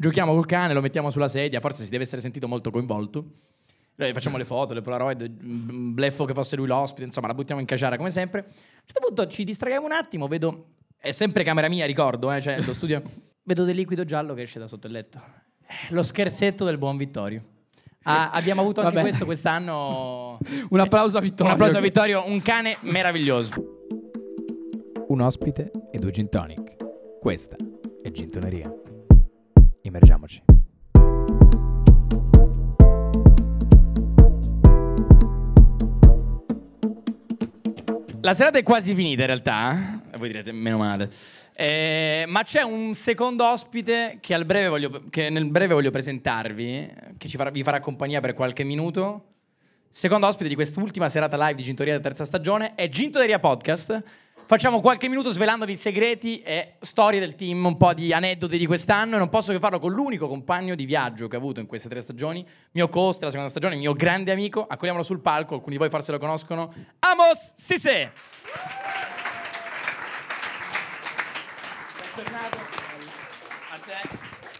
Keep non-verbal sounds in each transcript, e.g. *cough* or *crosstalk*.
Giochiamo col cane, lo mettiamo sulla sedia, forse si deve essere sentito molto coinvolto. Noi facciamo le foto, le polaroid, mm, bleffo che fosse lui l'ospite, insomma la buttiamo in caciara come sempre. A un certo punto ci distraiamo un attimo, vedo, è sempre camera mia ricordo, eh, cioè lo studio, *laughs* vedo del liquido giallo che esce da sotto il letto. Eh, lo scherzetto del buon Vittorio. Ah, abbiamo avuto *laughs* anche Vabbè. questo quest'anno. *laughs* un applauso a Vittorio. Un applauso a Vittorio, un cane meraviglioso. Un ospite e due gin tonic. Questa è Gintoneria immergiamoci. La serata è quasi finita in realtà, eh? voi direte meno male, eh, ma c'è un secondo ospite che, voglio, che, nel breve voglio presentarvi, che farà, vi farà compagnia per qualche minuto. Secondo ospite di quest'ultima serata live di Gintoria della terza stagione è Gintoria Podcast, facciamo qualche minuto svelandovi i segreti e storie del team, un po' di aneddoti di quest'anno e non posso che farlo con l'unico compagno di viaggio che ho avuto in queste tre stagioni, mio costa, la seconda stagione, mio grande amico, accogliamolo sul palco, alcuni di voi forse lo conoscono, Amos Sisse! Bentornato.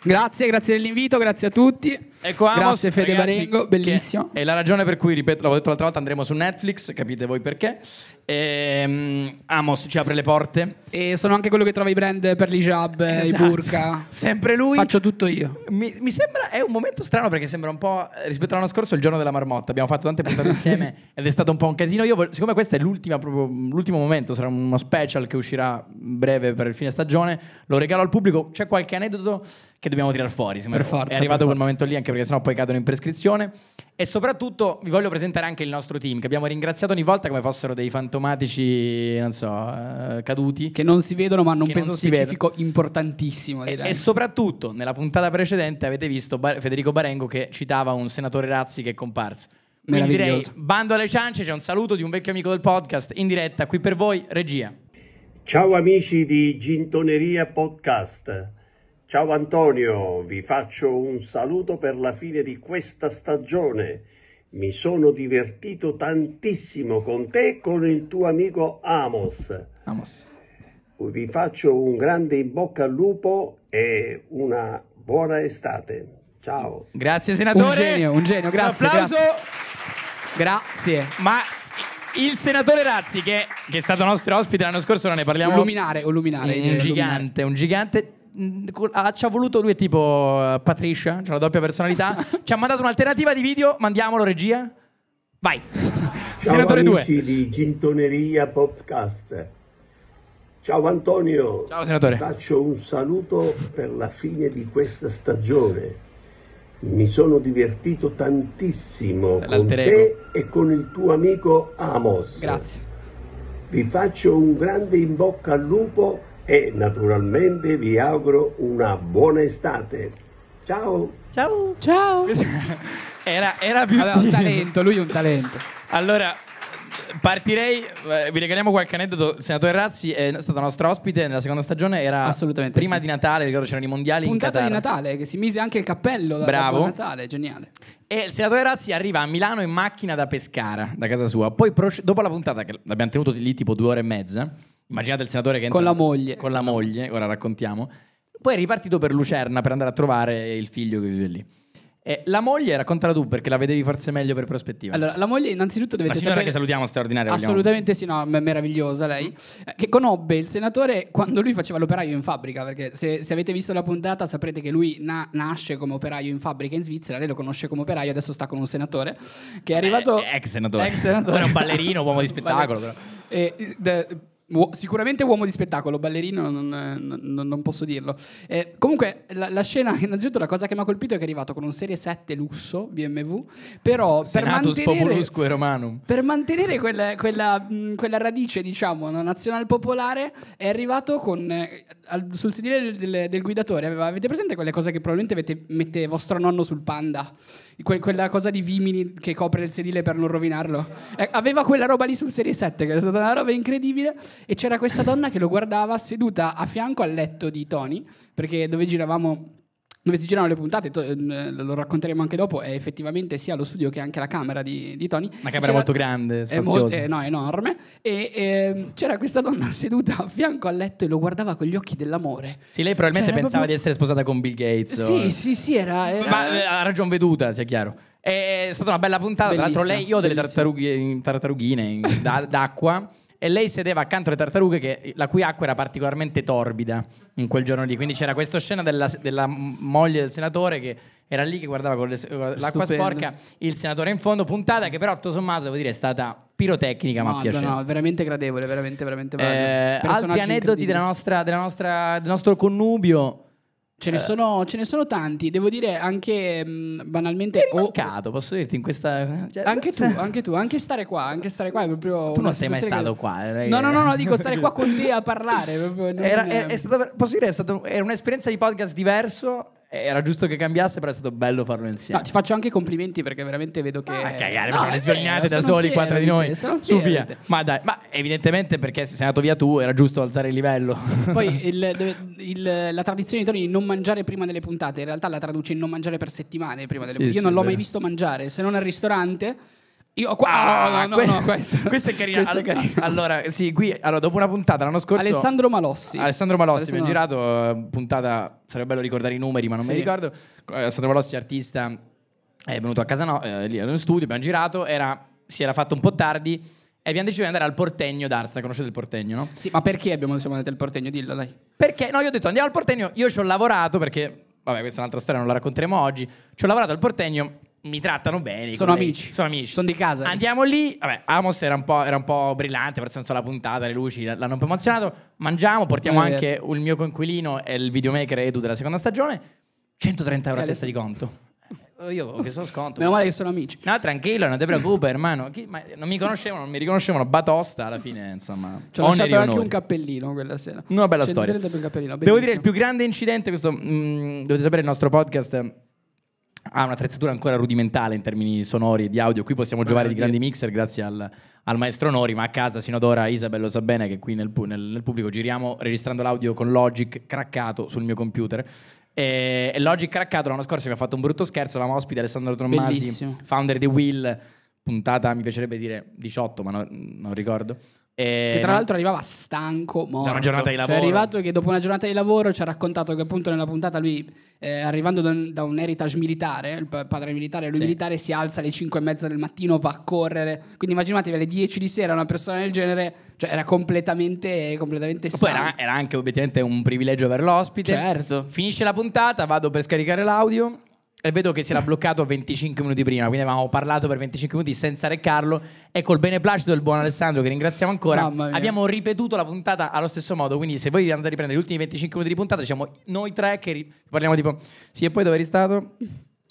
Grazie, grazie dell'invito, grazie a tutti. Ecco Amos, grazie Fede ragazzi, Barengo, bellissimo. E la ragione per cui, ripeto, l'avevo detto l'altra volta, andremo su Netflix, capite voi perché. E, um, Amos ci apre le porte. E sono anche quello che trova i brand per l'hijab, esatto. i burka. Sempre lui. Faccio tutto io. Mi, mi, sembra, è un momento strano perché sembra un po', rispetto all'anno scorso, il giorno della marmotta. Abbiamo fatto tante puntate insieme *laughs* ed è stato un po' un casino. Io, siccome questo è proprio, l'ultimo momento, sarà uno special che uscirà breve per il fine stagione, lo regalo al pubblico. C'è qualche aneddoto? che dobbiamo tirare fuori. Per forza, è arrivato quel forza. momento lì, anche perché sennò poi cadono in prescrizione. E soprattutto vi voglio presentare anche il nostro team, che abbiamo ringraziato ogni volta come fossero dei fantomatici, non so, uh, caduti. Che non si vedono, ma hanno un peso specifico importantissimo. E, e, soprattutto, nella puntata precedente avete visto Bar- Federico Barengo che citava un senatore Razzi che è comparso. Quindi direi, bando alle ciance, c'è un saluto di un vecchio amico del podcast in diretta qui per voi, regia. Ciao amici di Gintoneria Podcast. Ciao Antonio, vi faccio un saluto per la fine di questa stagione. Mi sono divertito tantissimo con te e con il tuo amico Amos. Amos. Vi faccio un grande in bocca al lupo e una buona estate. Ciao. Grazie senatore. Un genio, un genio, grazie. Un applauso. Grazie. Ma il senatore Razzi, che, che, è stato nostro ospite l'anno scorso, non ne parliamo. Un luminare, un luminare. Un gigante, un gigante Mm, ci ha voluto lui è tipo eh, Patricia, c'ha cioè la doppia personalità. *laughs* ci ha mandato un'alternativa di video, mandiamolo regia. Vai. Ciao Senatore 2. di Gintoneria Podcast. Ciao Antonio. Ciao senatore. Faccio un saluto per la fine di questa stagione. Mi sono divertito tantissimo con te ego. e con il tuo amico Amos. Grazie. Vi faccio un grande in bocca al lupo e naturalmente vi auguro una buona estate. Ciao! Ciao! Ciao! *laughs* Era, era più Aveva un talento, lui è un talento. Allora, partirei, eh, vi regaliamo qualche aneddoto. Il senatore Razzi è stato nostro ospite nella seconda stagione, era Assolutamente, prima sì. di Natale, ricordo c'erano i mondiali Puntata di Natale, che si mise anche il cappello da Bravo. Natale, geniale. E il senatore Razzi arriva a Milano in macchina da Pescara, da casa sua. Poi dopo la puntata, che l'abbiamo tenuto lì tipo due ore e mezza, Immaginate il senatore che entra con la moglie. Con la moglie, ora raccontiamo. Poi è ripartito per Lucerna per andare a trovare il figlio che vive lì. E la moglie, raccontala tu perché la vedevi forse meglio per prospettiva. Allora, la moglie innanzitutto deve sapere... La signora che salutiamo, straordinaria. Assolutamente vogliamo. sì, no, meravigliosa lei. Eh, che conobbe il senatore quando lui faceva l'operaio in fabbrica, perché se, se avete visto la puntata saprete che lui na- nasce come operaio in fabbrica in Svizzera, lei lo conosce come operaio, adesso sta con un senatore che è arrivato... Eh, ex senatore. Ex senatore. Era un ballerino, uomo di spettacolo *laughs* però. E, de, eh, sicuramente uomo di spettacolo, ballerino non, non, non posso dirlo. Eh, comunque la, la, scena, *laughs* innanzitutto la cosa che mi ha colpito è che è arrivato con un serie 7 lusso BMW, però per mantenere, Romanum. Per mantenere quella, quella, quella radice diciamo nazional popolare è arrivato con, eh, al, sul sedile del, del, del guidatore, aveva, avete presente quelle cose che probabilmente mette, mette vostro nonno sul panda? que- quella cosa di Vimini che copre il sedile per non rovinarlo. Eh, aveva quella roba lì sul serie 7, che è stata una roba incredibile. E c'era questa donna che lo guardava seduta a fianco al letto di Tony, perché dove giravamo dove si girano le puntate, ehm, eh, lo racconteremo anche dopo, è effettivamente sia lo studio che anche la camera di, di Tony. Una camera c'era, molto grande, spaziosa. Molto, eh, no, enorme. E eh, c'era questa donna *laughs* seduta a fianco al letto e lo guardava con gli occhi dell'amore. Sì, lei probabilmente cioè, pensava proprio... di essere sposata con Bill Gates. Sì, o... sì, sì, era... era... Ma eh, ha ragione veduta, sia chiaro. È stata una bella puntata. Bellissima, Tra l'altro, lei, io ho delle tartarughe, tartarughine *laughs* d'acqua e lei sedeva accanto alle tartarughe che, la cui acqua era particolarmente torbida in quel giorno lì. Quindi c'era questa scena della, della moglie del senatore che era lì che guardava con, le, con l'acqua sporca, il senatore in fondo, puntata che però tutto sommato devo dire è stata pirotecnica no, ma piaceva. No, veramente gradevole, veramente, veramente. Eh, altri aneddoti della nostra, della nostra, del nostro connubio Ce ne, eh. sono, ce ne, sono, tanti, devo dire anche mh, mm, banalmente. Ho mancato, oh, posso dirti in questa. Cioè, anche tu, anche tu, anche stare qua, anche stare qua è proprio. Tu non sei mai stato che... qua. Eh, lei... No, no, no, no, dico stare qua con te a parlare. Proprio, era, è, è stata, posso dire, è stata, era un'esperienza di podcast diverso eh, era giusto che cambiasse, però è stato bello farlo insieme. No, ti faccio anche complimenti perché veramente vedo che. Ma ah, cagare, no, le eh, svegliate da soli, quattro di noi. Te, eh, su via. Ma dai, ma evidentemente perché se sei andato via tu era giusto alzare il livello. *laughs* Poi il, il, la tradizione di Tony di non mangiare prima delle puntate, in realtà la traduce in non mangiare per settimane prima delle sì, puntate. Io sì, non l'ho mai visto mangiare se non al ristorante. Io qua ah, no, no, que- no, questa, questa, è carina. Questa è carina. *laughs* allora, sì, qui allora, dopo una puntata l'anno scorso Alessandro Malossi. Alessandro Malossi, abbiamo girato eh, puntata, sarebbe bello ricordare i numeri, ma non sì. mi ricordo. Eh, Alessandro Malossi artista è venuto a casa no, eh, lì nello studio, abbiamo girato, era, si era fatto un po' tardi e abbiamo deciso di andare al Portegno d'Arsa, conoscete il Portegno, no? Sì, ma perché abbiamo siamo andati al Portegno? Dillo, dai. Perché? No, io ho detto andiamo al Portegno, io ci ho lavorato perché vabbè, questa è un'altra storia, non la racconteremo oggi. Ci ho lavorato al Portegno mi trattano bene. Sono amici. Sono amici. Sono di casa. Andiamo lì. Vabbè, Amos era un po', era un po brillante, per senso la puntata, le luci l'hanno promozionato. Mangiamo, portiamo eh, anche il mio coinquilino e il videomaker Edu della seconda stagione. 130 euro eh, a testa di conto. Eh, io ho chiesto sconto. Meno male che sono amici. No, tranquillo, non ti preoccupare, hermano. Chi, non mi conoscevano, non mi riconoscevano. Batosta alla fine, insomma. Ci ho lasciato anche un cappellino quella sera. Una bella storia. Devo dire, il più grande incidente, questo, mh, mm, dovete sapere, il nostro podcast ha un'attrezzatura ancora rudimentale in termini sonori e di audio. Qui possiamo giocare di grandi mixer grazie al, al, maestro Nori, ma a casa sino ad ora Isabel lo sa bene che qui nel, nel, nel pubblico giriamo registrando l'audio con Logic craccato sul mio computer. E, e Logic craccato l'anno scorso mi ha fatto un brutto scherzo, avevamo ospite Alessandro Tommasi, Bellissimo. founder di Will, puntata mi piacerebbe dire 18 ma no, non ricordo. Eh, che tra l'altro arrivava stanco, morto. Da una giornata di lavoro. Cioè, è arrivato che dopo una giornata di lavoro ci ha raccontato che appunto nella puntata lui, eh, arrivando da un, da un, heritage militare, il padre militare, lui sì. militare, si alza alle 5 e mezza del mattino, va a correre. Quindi immaginatevi alle 10 di sera una persona del genere, cioè era completamente, completamente Poi era, era, anche obiettivamente un privilegio avere l'ospite. Certo. Finisce la puntata, vado per scaricare l'audio e vedo che si era bloccato 25 minuti prima, quindi avevamo parlato per 25 minuti senza recarlo. e col beneplacito del buon Alessandro, che ringraziamo ancora, abbiamo ripetuto la puntata allo stesso modo, quindi se voi andate a riprendere gli ultimi 25 minuti di puntata, siamo noi tre che parliamo tipo, sì e poi dove eri stato?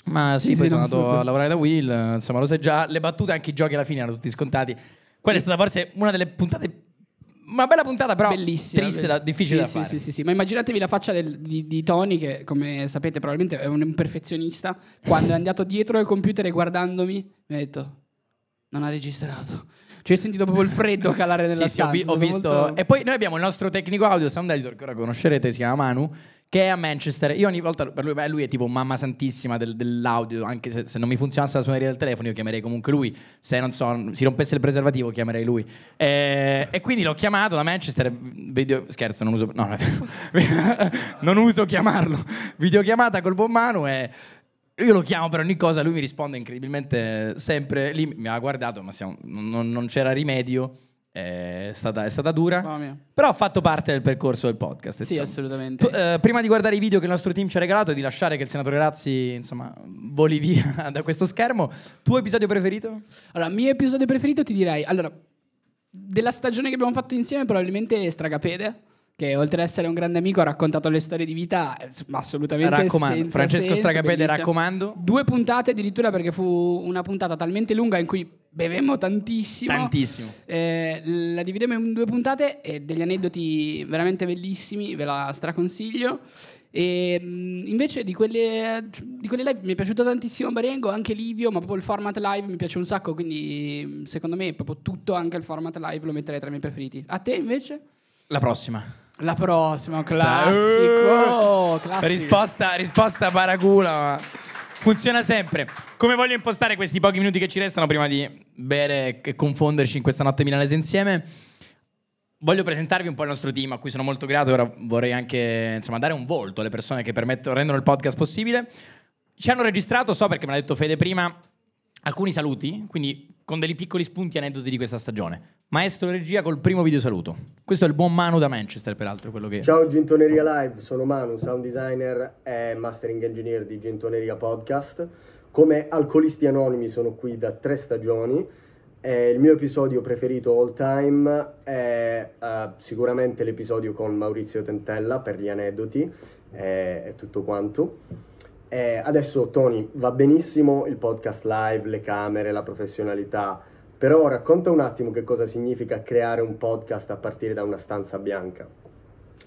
Ma sì, sì poi sì, sono andato so. a lavorare da Will, insomma lo sai già, le battute anche i giochi alla fine erano tutti scontati. Quella è stata forse una delle puntate più. Una bella puntata, però Bellissima, triste, da, difficile sì, da sì, fare. Sì, sì, sì, ma immaginatevi la faccia del, di, di, Tony, che come sapete probabilmente è un perfezionista, quando è andato dietro al computer e guardandomi mi ha detto, non ha registrato. Cioè, ho sentito proprio il freddo calare *laughs* nella sì, stanza. Sì, ho, vi- ho visto. Molto... E poi noi abbiamo il nostro tecnico audio, sound editor, che ora conoscerete, si chiama Manu che è a Manchester. Io ogni volta per lui, beh, lui è tipo mamma santissima del, dell'audio, anche se, se, non mi funzionasse la suoneria del telefono io chiamerei comunque lui, se non so, si rompesse il preservativo chiamerei lui. E, eh, e quindi l'ho chiamato da Manchester, video, scherzo, non uso, no, *laughs* non uso chiamarlo, videochiamata col buon Manu e... Io lo chiamo per ogni cosa, lui mi risponde incredibilmente sempre, lì mi ha guardato, ma siamo, non, non c'era rimedio. È stata, è stata, dura, però ha fatto parte del percorso del podcast. Sì, diciamo. assolutamente. P eh, prima di guardare i video che il nostro team ci ha regalato e di lasciare che il senatore Razzi, insomma, voli via *laughs* da questo schermo, tuo episodio preferito? Allora, mio episodio preferito ti direi, allora, della stagione che abbiamo fatto insieme probabilmente Stragapede che oltre ad essere un grande amico ha raccontato le storie di vita eh, assolutamente raccomando. Francesco senso, Stragapede, bellissimo. raccomando. Due puntate addirittura perché fu una puntata talmente lunga in cui bevemmo tantissimo. Tantissimo. Eh, la dividiamo in due puntate e eh, degli aneddoti veramente bellissimi, ve la straconsiglio. E mm, invece di quelle, di quelle, live mi è piaciuto tantissimo Barengo, anche Livio, ma proprio il format live mi piace un sacco, quindi mm, secondo me proprio tutto, anche il format live lo metterei tra i miei preferiti. A te invece? La prossima. La prossima, classico. Uh! classico. Risposta, risposta paracula. Funziona sempre. Come voglio impostare questi pochi minuti che ci restano prima di bere e confonderci in questa notte milanese insieme? Voglio presentarvi un po' il nostro team, a cui sono molto grato. Ora vorrei anche insomma, dare un volto alle persone che permetto, rendono il podcast possibile. Ci hanno registrato, so perché me l'ha detto Fede prima, alcuni saluti, quindi con dei piccoli spunti aneddoti di questa stagione. Maestro regia col primo video saluto. Questo è il buon Manu da Manchester, peraltro, quello che... Ciao Gintoneria Live, sono Manu, sound designer e mastering engineer di Gintoneria Podcast. Come alcolisti anonimi sono qui da tre stagioni. Eh, il mio episodio preferito all time è eh, sicuramente l'episodio con Maurizio Tentella per gli aneddoti e tutto quanto. Eh, adesso Tony, va benissimo il podcast live, le camere, la professionalità, però racconta un attimo che cosa significa creare un podcast a partire da una stanza bianca.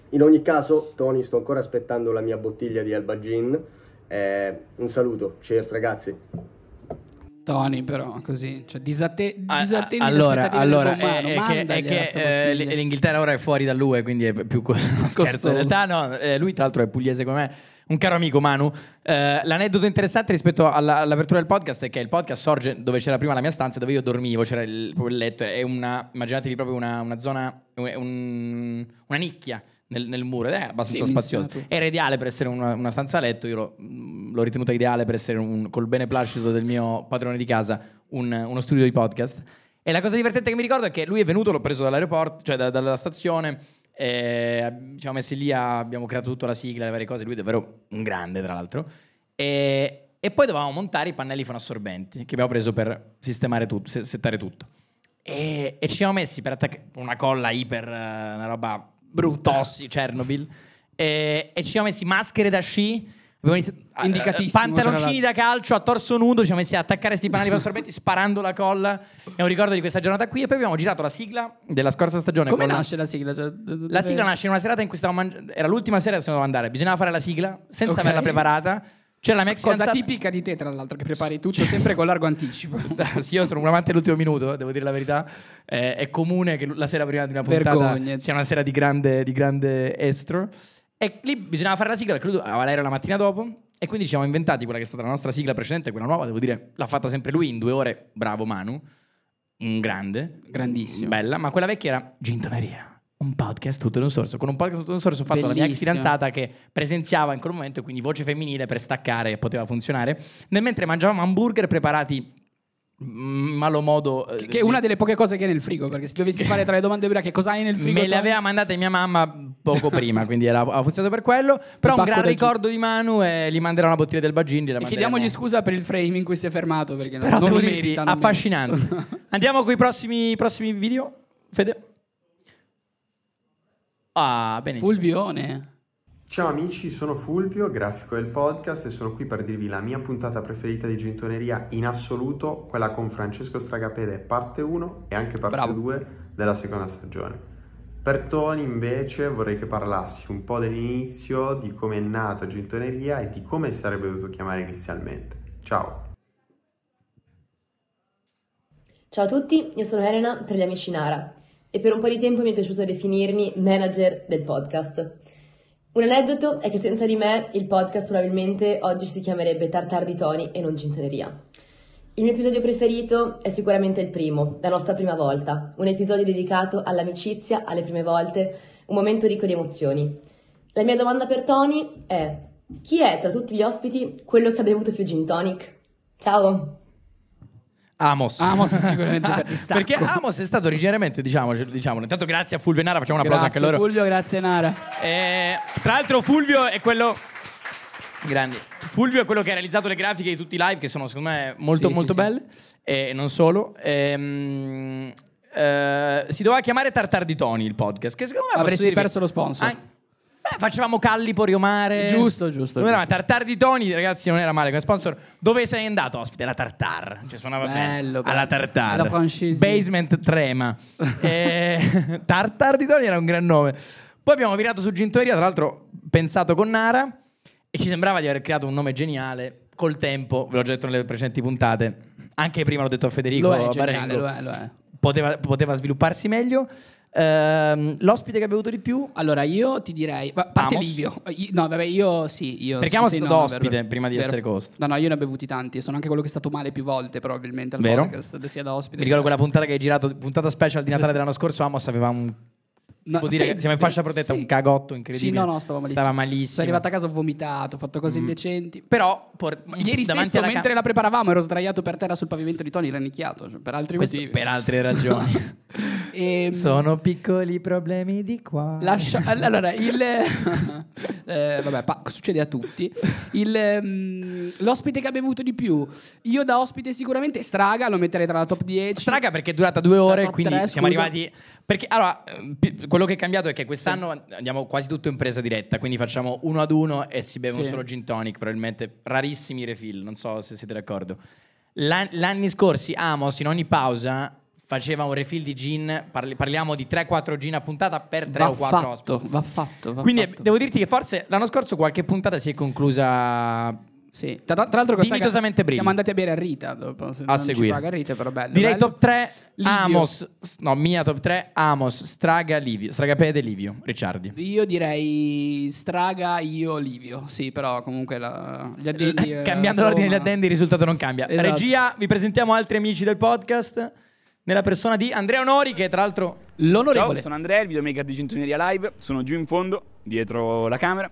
In ogni caso, Tony, sto ancora aspettando la mia bottiglia di Alba Gin. Eh, un saluto, cheers ragazzi. Tony, però così cioè, disatte- disattendi ah, allora, allora è, è, è, che eh, eh, l'Inghilterra ora è fuori dall'UE, eh, quindi è più co- *laughs* scherzo. In realtà, no, eh, lui, tra l'altro, è pugliese come me un caro amico Manu. Eh, l'aneddoto interessante rispetto alla, all'apertura del podcast è che il podcast sorge dove c'era prima la mia stanza, dove io dormivo, c'era il, il letto, è una, immaginatevi proprio una, una zona, un, una nicchia. Nel, nel, muro ed è abbastanza sì, spazioso. Era ideale per essere una, una stanza a letto, io l'ho, l'ho ritenuta ideale per essere un, col beneplacito del mio padrone di casa un, uno studio di podcast. E la cosa divertente che mi ricordo è che lui è venuto, l'ho preso dall'aeroporto, cioè da, dalla stazione eh, ci siamo messi lì, ah, abbiamo creato tutta la sigla, le varie cose, lui è davvero un grande tra l'altro. E, e poi dovevamo montare i pannelli fonoassorbenti che abbiamo preso per sistemare tutto, settare tutto. E, e ci siamo messi per attaccare una colla iper, eh, una roba brutossi, Chernobyl. E, e ci siamo messi maschere da sci eh, Indicatissimo. Pantaloncini da calcio a torso nudo, ci siamo messi a attaccare questi panali per sorbetti sparando la colla. È un ricordo di questa giornata qui. E poi abbiamo girato la sigla della scorsa stagione. Come nasce la sigla? Cioè, la sigla nasce in una serata in cui stavamo mangiando. Era l'ultima sera che dovevamo andare. Bisognava fare la sigla senza averla preparata. C'è la mia ex Cosa fidanzata... tipica di te, tra l'altro, che prepari tutto cioè... sempre con largo anticipo. *laughs* sì, io sono un amante all'ultimo minuto, devo dire la verità. Eh, è comune che la sera prima di una puntata Vergogne. sia una sera di grande, di grande estro. E lì bisognava fare la sigla perché lui a Valerio la mattina dopo. E quindi ci siamo inventati quella che è stata la nostra sigla precedente, quella nuova, devo dire, l'ha fatta sempre lui in due ore. Bravo Manu, un grande, grandissimo. Bella, ma quella vecchia era Gintoneria. Un podcast tutto in un sorso. Con un podcast tutto in un sorso ho fatto Bellissimo. la mia ex fidanzata che presenziava in quel momento, quindi voce femminile per staccare e poteva funzionare. Nel mentre mangiavamo hamburger preparati Mm, malo modo. Eh, che è una delle poche cose che hai nel frigo. Perché se dovessi *laughs* fare tra le domande prima che cosa hai nel frigo. Me le aveva mandate mia mamma poco prima, quindi era, ha funzionato per quello. Però un gran ricordo di Manu e gli manderò una bottiglia del Bagin. E chiediamogli scusa per il frame in cui si è fermato. Perché Però non lo merita. Affascinante. *laughs* Andiamo con i prossimi, prossimi video. Fede. Ah, benissimo. Fulvione. Ciao amici, sono Fulvio, grafico del podcast e sono qui per dirvi la mia puntata preferita di Gintoneria in assoluto, quella con Francesco Stragapede, parte 1 e anche parte Bravo. 2 della seconda stagione. Per Tony invece vorrei che parlassi un po' dell'inizio, di come è nata Gintoneria e di come sarebbe dovuto chiamare inizialmente. Ciao! Ciao a tutti, io sono Elena per gli amici Nara e per un po' di tempo mi è piaciuto definirmi manager del podcast. Un aneddoto è che senza di me il podcast probabilmente oggi si chiamerebbe Tartar di Tony e non Cintoneria. Il mio episodio preferito è sicuramente il primo, la nostra prima volta, un episodio dedicato all'amicizia, alle prime volte, un momento ricco di emozioni. La mia domanda per Tony è: chi è tra tutti gli ospiti quello che ha bevuto più gin tonic? Ciao! Amos. Amos sicuramente *laughs* per distacco. Perché Amos è stato originariamente, diciamo, diciamo, intanto grazie a Fulvio e Nara, facciamo un applauso grazie, anche loro. Grazie Fulvio, grazie Nara. E, eh, tra l'altro Fulvio è quello... Grandi. Fulvio è quello che ha realizzato le grafiche di tutti i live, che sono secondo me molto sì, molto sì, belle, sì. e non solo. Ehm... Uh, si doveva chiamare Tartar di Tony il podcast. Che secondo me avresti dire... perso lo sponsor. An- Beh, facevamo Callipo, Riomare. Giusto, giusto. Non giusto. Tartar di Tony, ragazzi, non era male come sponsor. Dove sei andato, ospite? La Tartar. Cioè, suonava bello, bene. Alla Tartar. La franchise. Basement Trema. *laughs* e... Eh, Tartar di Tony era un gran nome. Poi abbiamo virato su Gintoria, tra l'altro pensato con Nara. E ci sembrava di aver creato un nome geniale. Col tempo, ve l'ho già detto nelle precedenti puntate. Anche prima l'ho detto a Federico. Lo è, geniale, lo è, lo è. Poteva, poteva svilupparsi meglio. Ehm, l'ospite che ha bevuto di più? Allora, io ti direi. Ma parte Livio. No, vabbè, io sì. Io, Perché Amos sì, no, ospite vero, prima di vero. essere host. No, no, io ne ho bevuti tanti. Sono anche quello che è stato male più volte, probabilmente. Al Vero. podcast, sia da ospite. Mi ricordo quella puntata che hai girato, puntata special di Natale dell'anno scorso. Amos aveva un. No, può dire sì, che siamo in fascia protetta, sì. un cagotto incredibile. Sì, no, no, stavo malissimo. Stava malissimo. Sono arrivato a casa, ho vomitato, ho fatto cose mm. indecenti. Però, por- Ieri davanti stesso, ca- mentre la preparavamo, ero sdraiato per terra sul pavimento di Tony, rannicchiato. cioè, per altri questo motivi. per altre ragioni. *laughs* *laughs* E, ehm, Sono piccoli problemi di qua. Lascia, *laughs* allora, il, *laughs* eh, vabbè, pa, succede a tutti. Il, mm, l'ospite che ha bevuto di più, io da ospite sicuramente Straga, lo metterei tra la top 10. Straga perché è durata due ore, quindi 3, siamo scusa. arrivati... Perché allora, quello che è cambiato è che quest'anno sì. andiamo quasi tutto in presa diretta, quindi facciamo uno ad uno e si bevono sì. solo gin tonic, probabilmente rarissimi refill, non so se siete d'accordo. L'an- l'anni scorsi Amos in ogni pausa faceva un refill di gin, parli, parliamo di 3-4 gin a puntata per 3 va o 4 fatto, ospiti. Va fatto, va Quindi fatto. devo dirti che forse l'anno scorso qualche puntata si è conclusa... Sì, tra, tra l'altro dignitosamente brilla. Siamo andati a bere a Rita dopo, se a seguire. Paga Rita, però bello. Direi bello. top 3 Livio. Amos, no, mia top 3 Amos, Straga Livio, Stragapede Livio, Ricciardi. Io direi Straga io Livio, sì, però comunque la, gli addendi eh, Cambiando l'ordine degli addendi il risultato non cambia. Esatto. Regia, vi presentiamo altri amici del podcast nella persona di Andrea Onori, che è tra l'altro... L'onorevole. Ciao, sono Andrea, il videomaker di Gintoneria Live, sono giù in fondo, dietro la camera.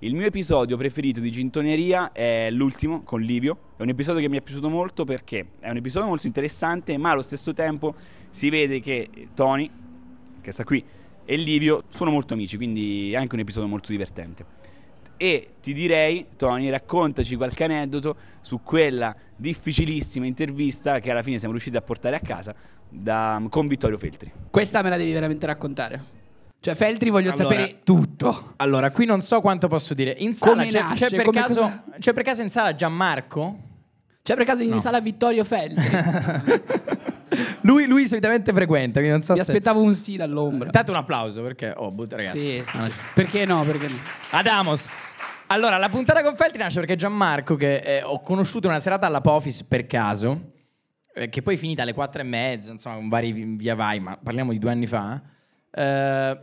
Il mio episodio preferito di Gintoneria è l'ultimo, con Livio. È un episodio che mi è piaciuto molto perché è un episodio molto interessante, ma allo stesso tempo si vede che Tony, che sta qui, e Livio sono molto amici, quindi è anche un episodio molto divertente. E ti direi, Tony, raccontaci qualche aneddoto su quella difficilissima intervista che alla fine siamo riusciti a portare a casa da, mm, con Vittorio Feltri. Questa me la devi veramente raccontare. Cioè, Feltri voglio allora, sapere tutto. Allora, qui non so quanto posso dire. In sala c'è, nasce, c'è, per caso, cosa... c'è, per caso, in sala Gianmarco? C'è per caso in no. sala Vittorio Feltri? *laughs* lui, lui, solitamente frequenta, quindi non so Mi se... aspettavo un sì dall'ombra. Date un applauso perché... Oh, but, boh, ragazzi. Sì, sì, sì. Ah. Perché no, perché no. Adamos. Allora, la puntata con Feltri nasce perché Gianmarco, che eh, ho conosciuto una serata all'Apofis per caso, eh, che poi è finita alle quattro e mezza, insomma, con vari via vai, ma parliamo di due anni fa, eh,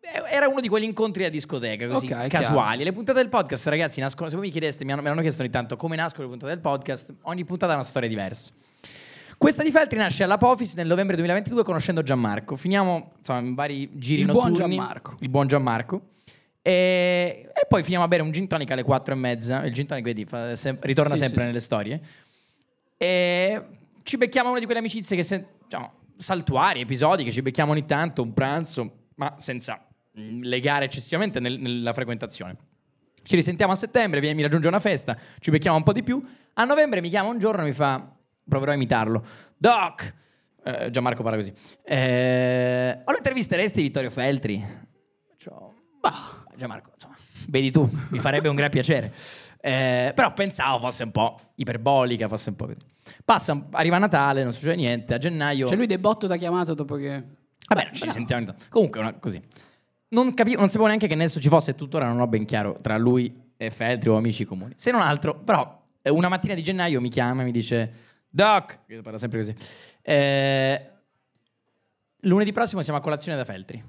eh, era uno di quegli incontri a discoteca, così okay, casuali. Chiaro. Le puntate del podcast, ragazzi, nascono. Se voi mi chiedeste, mi hanno, mi hanno chiesto ogni tanto come nascono le puntate del podcast, ogni puntata ha una storia diversa. Questa di Feltri nasce all'Apofis nel novembre 2022 conoscendo Gianmarco. Finiamo insomma, in vari giri il notturni. Buon Gianmarco. Il buon Gianmarco. E, e poi finiamo a bere un gin tonic alle 4 e mezza. Il gin tonic, vedi, se... ritorna sì, sempre sì, nelle storie. E ci becchiamo una di quelle amicizie che, se, diciamo, saltuari, episodi che ci becchiamo ogni tanto, un pranzo, ma senza mm, legare eccessivamente nel, nella frequentazione. Ci risentiamo a settembre, mi raggiunge una festa, ci becchiamo un po' di più. A novembre mi chiama un giorno e mi fa proverò a imitarlo. Doc! Eh, Gianmarco parla così. Eh, o lo intervisteresti Vittorio Feltri? Cioè, bah, Gianmarco, insomma, vedi tu, mi farebbe un gran piacere. Eh, però pensavo fosse un po' iperbolica, fosse un po' così. Passa, arriva Natale, non succede niente, a gennaio... C'è lui dei botto da chiamato dopo che... Vabbè, non ci bravo. sentiamo. Comunque, una, così. Non, capivo, non sapevo neanche che Nelson ci fosse, tuttora non ho ben chiaro tra lui e Feltri o amici comuni. Se non altro, però, eh, una mattina di gennaio mi chiama e mi dice Doc! Io parlo sempre così. Eh, lunedì prossimo siamo a colazione da Feltri.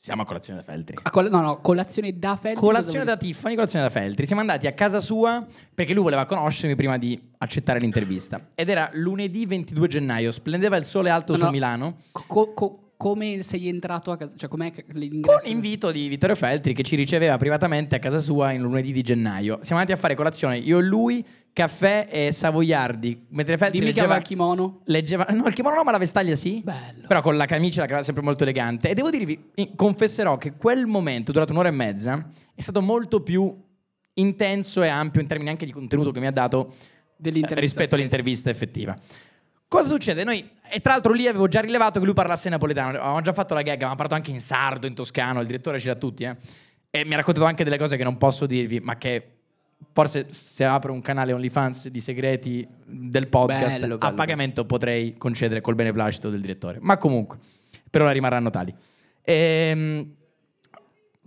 Siamo a colazione da Feltri. Col- no, no, colazione da Feltri. Colazione da Tiffany, colazione da Feltri. Siamo andati a casa sua perché lui voleva conoscermi prima di accettare l'intervista. Ed era lunedì 22 gennaio, splendeva il sole alto no, su no. Milano. Co- co- come sei entrato a casa, cioè com'è l'ingresso? Con l'invito di Vittorio Feltri che ci riceveva privatamente a casa sua il lunedì di gennaio. Siamo andati a fare colazione, io e lui, caffè e savoiardi. Mentre Feltri Dimmi leggeva, che il kimono. Leggeva, no, il kimono no, ma la vestaglia sì. Bello. Però con la camicia, la cravatta sempre molto elegante. E devo dirvi, confesserò che quel momento, durato un'ora e mezza, è stato molto più intenso e ampio in termini anche di contenuto che mi ha dato eh, rispetto stessa. all'intervista effettiva. Cosa succede? Noi, e tra l'altro lì avevo già rilevato che lui parlasse napoletano, avevamo già fatto la gag, avevamo parlato anche in sardo, in toscano, il direttore c'era tutti, eh? E mi ha raccontato anche delle cose che non posso dirvi, ma che forse se apro un canale OnlyFans di segreti del podcast bello, bello. a pagamento potrei concedere col beneplacito del direttore. Ma comunque, per ora rimarranno tali. Ehm,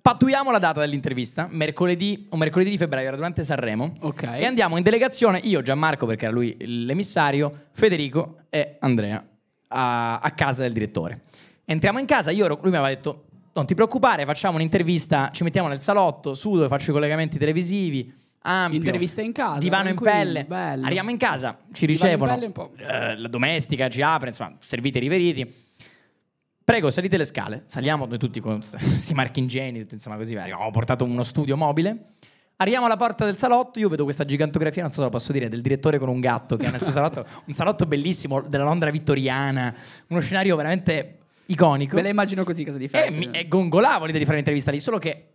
Pattuiamo la data dell'intervista, mercoledì o mercoledì di febbraio, era durante Sanremo. Ok. E andiamo in delegazione, io, Gianmarco, perché era lui l'emissario, Federico e Andrea, a, a casa del direttore. Entriamo in casa, io, lui mi aveva detto, non ti preoccupare, facciamo un'intervista, ci mettiamo nel salotto, sudo, faccio i collegamenti televisivi, ampio. Intervista in casa. Divano in pelle. Bello. Arriviamo in casa, ci ricevono. In pelle un po'. Eh, la domestica ci apre, insomma, servite riveriti. Prego, salite le scale. Saliamo noi tutti con *laughs* questi marchingeni, insomma così. Eh, ho portato uno studio mobile. Arriviamo alla porta del salotto, io vedo questa gigantografia, non so se la posso dire, del direttore con un gatto che ha nel suo *laughs* salotto, un salotto bellissimo della Londra vittoriana, uno scenario veramente iconico. Me la immagino così cosa di fare. E, e gongolavo l'idea di fare un'intervista lì, solo che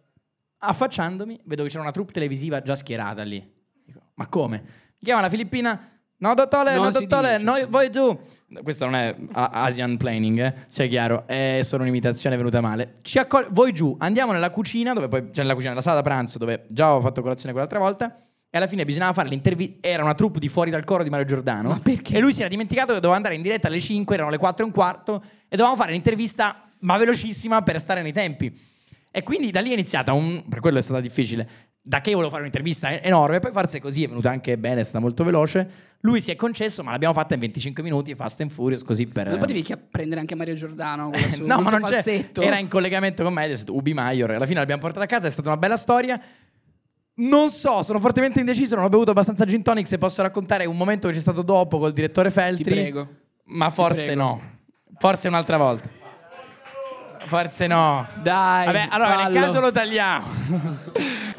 affacciandomi vedo che c'era una troupe televisiva già schierata lì. Dico, ma come? Mi chiama la Filippina, No, dottore, no, dottore, noi, voi giù. Questa non è Asian planning, eh? sia chiaro, è solo un'imitazione venuta male. Ci accol- voi giù, andiamo nella cucina, dove poi, cioè nella sala da pranzo, dove già ho fatto colazione quell'altra volta. E alla fine bisognava fare l'intervista. Era una troupe di fuori dal coro di Mario Giordano. Ma perché? E lui si era dimenticato che doveva andare in diretta alle 5, erano le 4 e un quarto, e dovevamo fare l'intervista, ma velocissima, per stare nei tempi. E quindi da lì è iniziata un. Per quello è stata difficile da che volevo fare un'intervista eh, enorme, poi forse così è venuta anche bene, è stata molto veloce. Lui si è concesso, ma l'abbiamo fatta in 25 minuti, Fast and Furious, così per... Non potevi prendere anche Mario Giordano, *laughs* su, No, ma non c'è, era in collegamento con me, stato Ubi Maior, alla fine l'abbiamo portata a casa, è stata una bella storia. Non so, sono fortemente indeciso, non ho bevuto abbastanza gin tonic, se posso raccontare un momento che c'è stato dopo col direttore Feltri. Ti prego. Ma forse prego. no, forse un'altra volta. Forse no. Dai. Vabbè, allora fallo. nel caso lo tagliamo.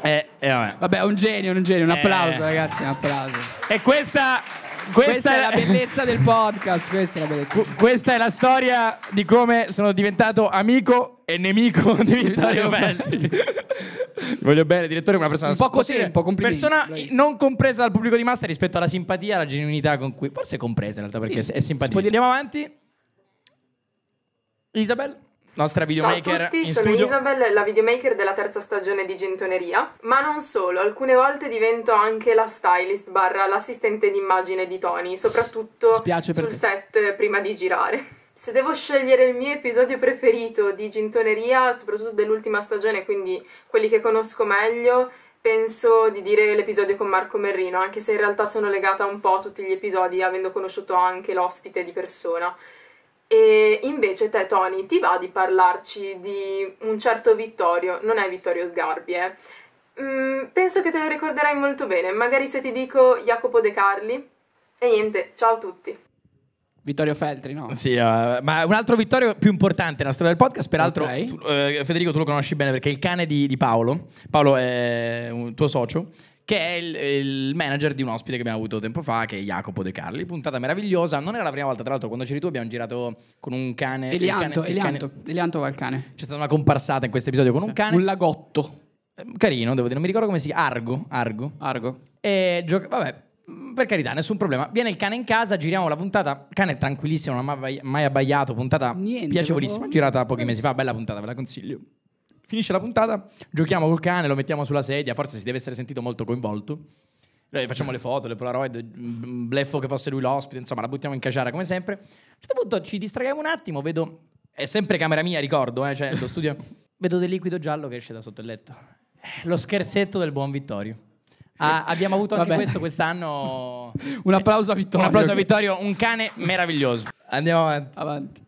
*laughs* eh, eh, vabbè. vabbè, un genio, un genio. Eh. Un applauso, ragazzi, un applauso. E questa. Questa, questa è la bellezza del podcast. Questa è, la bellezza. questa è la storia di come sono diventato amico e nemico di Vittorio Veltri. *laughs* Voglio bene, direttore, una persona. Un poco tempo, complimenti. Persona bravissimo. non compresa dal pubblico di massa rispetto alla simpatia, alla genuinità con cui. Forse compresa in realtà perché sì, è simpatia. Andiamo avanti. Isabel? nostra videomaker Ciao a tutti, in sono studio. Isabel, la videomaker della terza stagione di Gentoneria, ma non solo, alcune volte divento anche la stylist barra l'assistente d'immagine di Tony, soprattutto Spiace sul set prima di girare. Se devo scegliere il mio episodio preferito di Gintoneria, soprattutto dell'ultima stagione, quindi quelli che conosco meglio, penso di dire l'episodio con Marco Merrino, anche se in realtà sono legata un po' a tutti gli episodi, avendo conosciuto anche l'ospite di persona. E invece te Tony ti va di parlarci di un certo Vittorio, non è Vittorio Sgarbi eh? Mm, penso che te lo ricorderai molto bene, magari se ti dico Jacopo De Carli. E niente, ciao a tutti. Vittorio Feltri, no? Sì, uh, ma un altro Vittorio più importante nella storia del podcast, peraltro okay. tu, uh, Federico tu lo conosci bene perché è il cane di, di Paolo, Paolo è un tuo socio, che è il, il, manager di un ospite che abbiamo avuto tempo fa, che è Jacopo De Carli. Puntata meravigliosa. Non era la prima volta, tra l'altro, quando c'eri tu abbiamo girato con un cane. Elianto, cane, Elianto, cane. Elianto cane. C'è stata una comparsata in questo episodio con sì. un cane. Un lagotto. Ehm, carino, devo dire, non mi ricordo come si chiama. Argo. Argo. Argo. E gioca. Vabbè, mm, per carità, nessun problema. Viene il cane in casa, giriamo la puntata. Cane tranquillissimo, non ha mai, mai abbaiato. Puntata Niente, piacevolissima, girata pochi mesi fa. Bella puntata, ve la consiglio. Finisce la puntata, giochiamo col cane, lo mettiamo sulla sedia, forse si deve essere sentito molto coinvolto. Noi facciamo le foto, le Polaroid, mm, bleffo che fosse lui l'ospite, insomma, la buttiamo in caciara come sempre. A un certo punto ci distraiamo un attimo, vedo. È sempre camera mia, ricordo, eh, cioè lo *laughs* studio. vedo del liquido giallo che esce da sotto il letto. Eh, lo scherzetto del buon Vittorio. Ah, abbiamo avuto anche Vabbè. questo quest'anno. *laughs* un applauso a Vittorio. Un applauso a Vittorio, un cane meraviglioso. Andiamo avanti. avanti.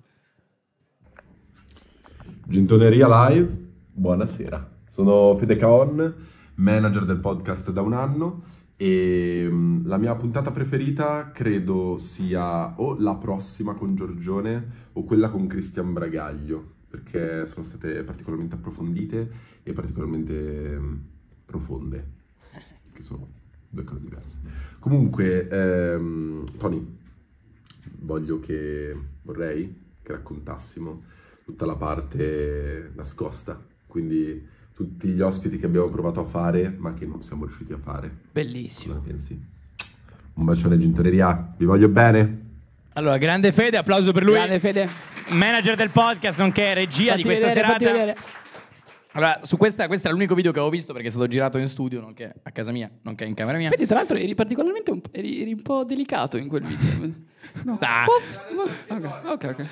Gintoneria live Buonasera, sono Fede Caon, manager del podcast da un anno e mm, la mia puntata preferita credo sia o la prossima con Giorgione o quella con Cristian Bragaglio, perché sono state particolarmente approfondite e particolarmente mm, profonde, che sono due cose diverse. Comunque, ehm, Tony, voglio che, vorrei che raccontassimo tutta la parte nascosta quindi tutti gli ospiti che abbiamo provato a fare, ma che non siamo riusciti a fare. Bellissimo. Cosa pensi? Un bacione gintoneria, vi voglio bene. Allora, grande Fede, applauso per lui. Grande Fede. Manager del podcast, nonché regia fatti di questa vedere, serata. Vedere. Allora, su questa, questo era l'unico video che avevo visto perché è stato girato in studio, nonché a casa mia, nonché in camera mia. Vedi, tra l'altro, eri particolarmente un, eri, eri un po' delicato in quel video. *laughs* no. Nah. Pof, ma, okay, ok, ok.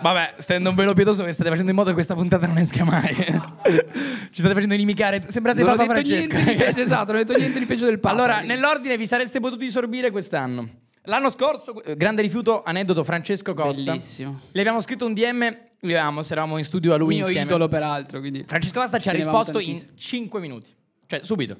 Vabbè, stendo un velo pietoso che state facendo in modo che questa puntata non esca mai. *laughs* Ci state facendo inimicare. Sembrate non Papa Francesco. Niente, esatto, non ho detto niente di peggio del Papa. Allora, nell'ordine vi sareste potuti sorbire quest'anno. L'anno scorso, grande rifiuto, aneddoto Francesco Costa. Bellissimo. Le abbiamo scritto un DM, avevamo, eravamo in studio a lui Mio insieme. idolo peraltro, quindi. Francesco Costa ci ha risposto in 5 minuti. Cioè, subito.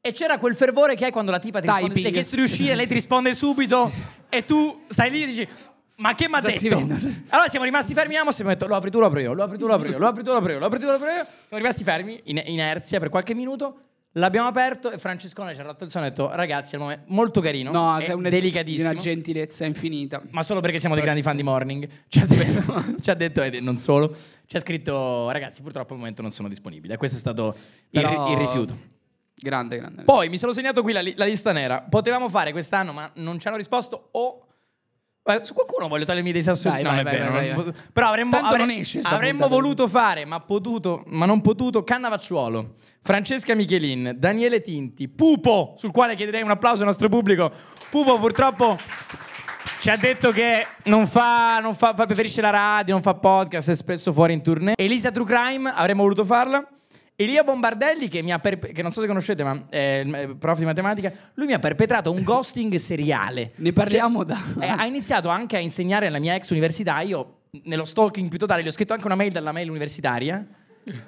E c'era quel fervore che hai quando la tipa ti Typing. risponde, ti riuscire, lei ti risponde subito e tu stai lì e dici ma che mi ha detto? Scrivendo. Allora siamo rimasti fermi, Amos, abbiamo detto lo apri tu, lo apro io, lo apri tu, lo apro io, lo apri tu, lo apro io, lo apri tu, lo apro io. Siamo rimasti fermi, in inerzia per qualche minuto. L'abbiamo aperto e Francescone ci ha dato il sonno e ha detto ragazzi è un nome molto carino, no, è una, delicatissimo. una gentilezza infinita. Ma solo perché siamo dei grandi fan di Morning. Ci ha *laughs* detto, ci ha detto e non solo, ci ha scritto ragazzi purtroppo al momento non sono disponibile. Questo è stato Però... il, il rifiuto. Grande, grande. Poi mi sono segnato qui la, la lista nera. Potevamo fare quest'anno ma non ci hanno risposto o eh, su qualcuno voglio togliermi dei sassolini. No, vai, vai, vero, vai, non... Però avremmo, avre... avremmo voluto fare, ma, potuto, ma non potuto, Cannavacciuolo, Francesca Michelin, Daniele Tinti, Pupo, sul quale chiederei un applauso al nostro pubblico. Pupo purtroppo ci ha detto che non fa, non fa, preferisce la radio, non fa podcast, è spesso fuori in tournée. Elisa True Crime, avremmo voluto farla. Elia Bombardelli, che, mi ha perpe- che non so se conoscete, ma è eh, il eh, prof di matematica, lui mi ha perpetrato un ghosting seriale. Ne parliamo cioè, da... eh, ha iniziato anche a insegnare alla mia ex università, io nello stalking più totale gli ho scritto anche una mail dalla mail universitaria.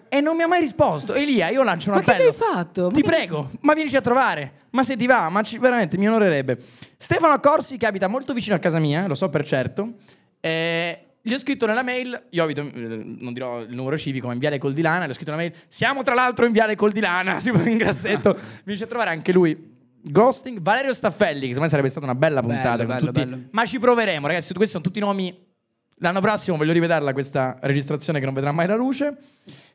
E non mi ha mai risposto. Elia, io lancio un ma appello. Ma che hai fatto? Ma ti che... prego, ma vienici a trovare. Ma se ti va, ma ci... veramente mi onorerebbe. Stefano Corsi, che abita molto vicino a casa mia, lo so per certo, eh, gli ho scritto nella mail, io abito, eh, non dirò il numero civico, ma in Viale Coldilana, gli ho scritto nella mail, siamo tra l'altro in Viale Coldilana, *laughs* in grassetto, *laughs* mi dice a trovare anche lui. Ghosting, Valerio Staffelli, che secondo me sarebbe stata una bella puntata. Bello, bello, tutti... Ma ci proveremo, ragazzi, questi sono tutti i nomi. L'anno prossimo voglio rivederla questa registrazione che non vedrà mai la luce.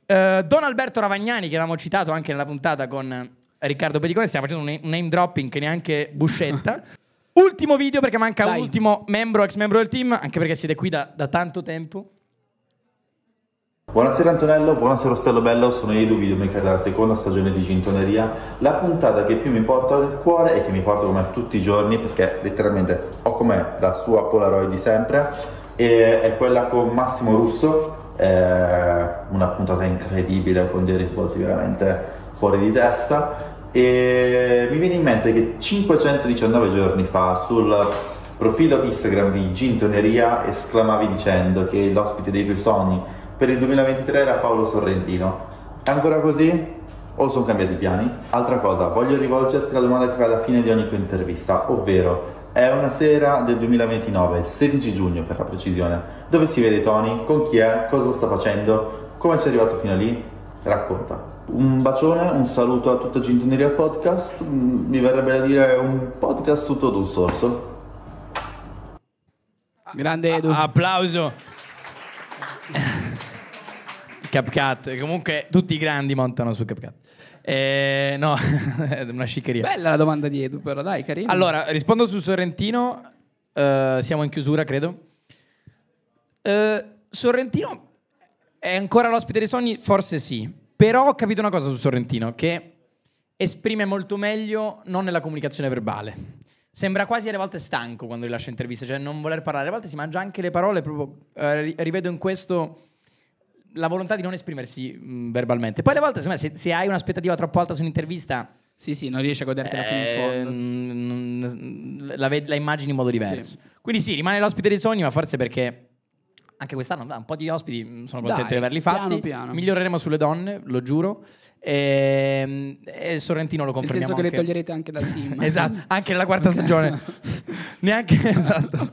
Uh, Don Alberto Ravagnani, che avevamo citato anche nella puntata con Riccardo Pedicone, stiamo facendo un name dropping che neanche Buscetta. *laughs* Ultimo video perché manca Dai. ultimo membro, ex membro del team, anche perché siete qui da, da tanto tempo. Buonasera Antonello, buonasera Ostello Bello, sono Edu, videomaker della seconda stagione di Gintoneria. La puntata che più mi porta nel cuore e che mi porta con me tutti i giorni, perché letteralmente ho con me la sua Polaroid di sempre, e è quella con Massimo Russo, una puntata incredibile con dei risvolti veramente fuori di testa e mi viene in mente che 519 giorni fa sul profilo Instagram di Gintoneria esclamavi dicendo che l'ospite dei tuoi sogni per il 2023 era Paolo Sorrentino. È ancora così? O sono cambiati i piani? Altra cosa, voglio rivolgerti la domanda che fa alla fine di ogni tua intervista, ovvero è una sera del 2029, il 16 giugno per la precisione, dove si vede Tony, con chi è, cosa sta facendo, come ci è arrivato fino lì, racconta. Un bacione, un saluto a tutta Gintoneria Podcast, mm, mi verrebbe da dire un podcast tutto d'un sorso. Grande Edu. applauso. CapCut, comunque tutti i grandi montano su CapCut. Eh, no, *laughs* una sciccheria. Bella la domanda di Edu, però dai, carino. Allora, rispondo su Sorrentino, uh, siamo in chiusura, credo. Uh, Sorrentino è ancora l'ospite dei sogni? Forse sì. Però ho capito una cosa su Sorrentino, che esprime molto meglio non nella comunicazione verbale. Sembra quasi alle volte stanco quando rilascia interviste, cioè non voler parlare. A volte si mangia anche le parole, proprio, eh, rivedo in questo la volontà di non esprimersi mh, verbalmente. Poi alle volte, me, se, se, hai un'aspettativa troppo alta su un'intervista... Sì, sì, non riesci a goderti eh, fino in eh, fondo. Mh, la, la, immagini in modo diverso. Sì. Quindi sì, rimane l'ospite dei sogni, ma forse perché anche quest'anno un po' di ospiti, mm, sono contento Dai, di averli fatti. Piano, piano. Miglioreremo sulle donne, lo giuro. Ehm, e, e Sorrentino lo confermiamo. Nel senso che anche. le toglierete anche dal team. *laughs* esatto, anche nella quarta okay. stagione. *laughs* Neanche esatto.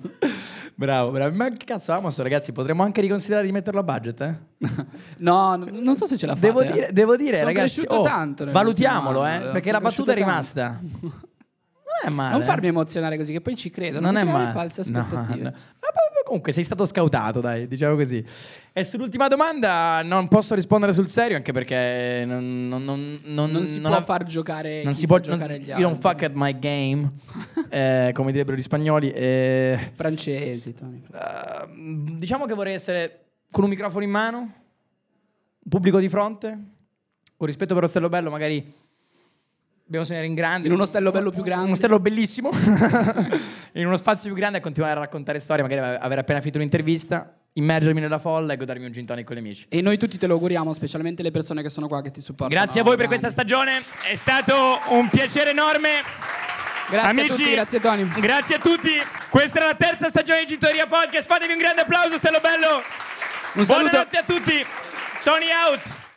Bravo, bravo. Ma che cazzo Amos, ragazzi, potremmo anche riconsiderare di metterlo a budget, eh? *laughs* no, non so se ce la fate. Devo eh. dire, devo dire sono ragazzi, oh, tanto valutiamolo, anno, eh, perché la battuta è rimasta. Non è male. Non farmi emozionare così, che poi ci credo. Non, non è male. False aspettative. No, no. Ma Comunque sei stato scautato, dai, diciamo così. E sull'ultima domanda non posso rispondere sul serio, anche perché non, non, non, non, non si non può av- far giocare, non si può, giocare gli altri. You don't fuck at my game, *laughs* eh, come direbbero gli spagnoli. Eh, Francesi, Tony. Uh, diciamo che vorrei essere con un microfono in mano, un pubblico di fronte, con rispetto per Ostello Bello magari dobbiamo sognare in grande. In uno stello bello più grande. In Uno stello bellissimo. *laughs* in uno spazio più grande e continuare a raccontare storie, magari aver appena finito un'intervista, immergermi nella folla e godermi un gin tonic con gli amici. E noi tutti te lo auguriamo, specialmente le persone che sono qua che ti supportano. Grazie a voi per questa stagione, è stato un piacere enorme. Grazie Amici, a tutti, grazie Tony. Grazie a tutti. Questa è la terza stagione di Gintoria Podcast. Fatevi un grande applauso, Stello Bello. Un saluto. Buonanotte a tutti. Tony out.